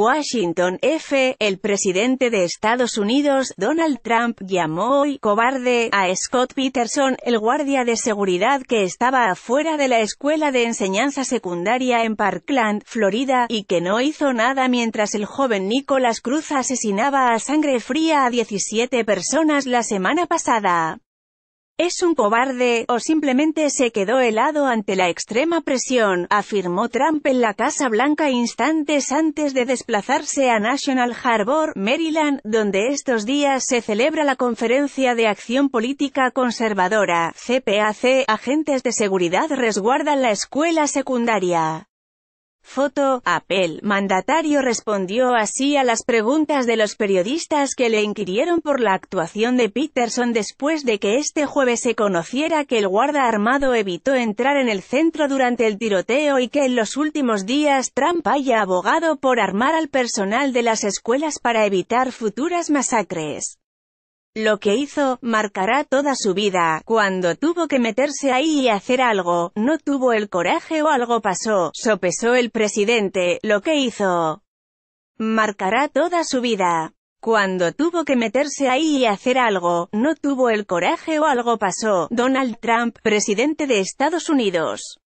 Washington, F. El presidente de Estados Unidos, Donald Trump, llamó hoy cobarde a Scott Peterson, el guardia de seguridad que estaba afuera de la escuela de enseñanza secundaria en Parkland, Florida, y que no hizo nada mientras el joven Nicolas Cruz asesinaba a sangre fría a 17 personas la semana pasada. Es un cobarde, o simplemente se quedó helado ante la extrema presión, afirmó Trump en la Casa Blanca instantes antes de desplazarse a National Harbor, Maryland, donde estos días se celebra la Conferencia de Acción Política Conservadora, CPAC, agentes de seguridad resguardan la escuela secundaria. Foto, Apple, mandatario respondió así a las preguntas de los periodistas que le inquirieron por la actuación de Peterson después de que este jueves se conociera que el guarda armado evitó entrar en el centro durante el tiroteo y que en los últimos días Trump haya abogado por armar al personal de las escuelas para evitar futuras masacres. Lo que hizo, marcará toda su vida. Cuando tuvo que meterse ahí y hacer algo, no tuvo el coraje o algo pasó, sopesó el presidente, lo que hizo. Marcará toda su vida. Cuando tuvo que meterse ahí y hacer algo, no tuvo el coraje o algo pasó. Donald Trump, presidente de Estados Unidos.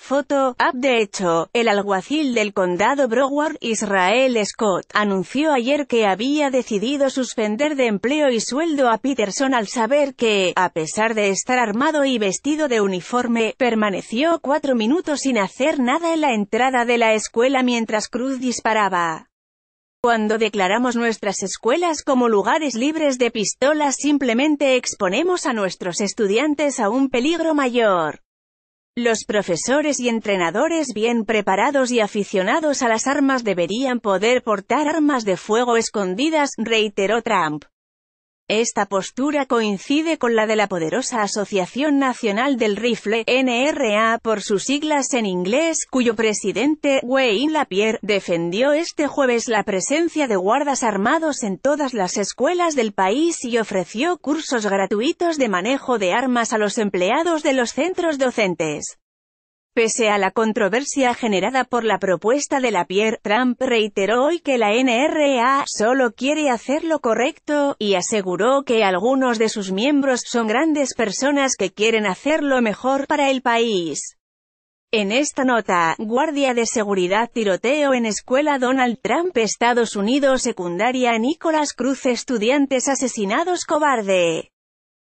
Foto, de hecho, el alguacil del condado Broward, Israel Scott, anunció ayer que había decidido suspender de empleo y sueldo a Peterson al saber que, a pesar de estar armado y vestido de uniforme, permaneció cuatro minutos sin hacer nada en la entrada de la escuela mientras Cruz disparaba. Cuando declaramos nuestras escuelas como lugares libres de pistolas simplemente exponemos a nuestros estudiantes a un peligro mayor. Los profesores y entrenadores bien preparados y aficionados a las armas deberían poder portar armas de fuego escondidas, reiteró Trump. Esta postura coincide con la de la poderosa Asociación Nacional del Rifle, NRA por sus siglas en inglés, cuyo presidente, Wayne Lapierre, defendió este jueves la presencia de guardas armados en todas las escuelas del país y ofreció cursos gratuitos de manejo de armas a los empleados de los centros docentes. Pese a la controversia generada por la propuesta de la Pierre, Trump reiteró hoy que la NRA solo quiere hacer lo correcto, y aseguró que algunos de sus miembros son grandes personas que quieren hacer lo mejor para el país. En esta nota, guardia de seguridad tiroteo en escuela Donald Trump Estados Unidos secundaria Nicolás Cruz estudiantes asesinados cobarde.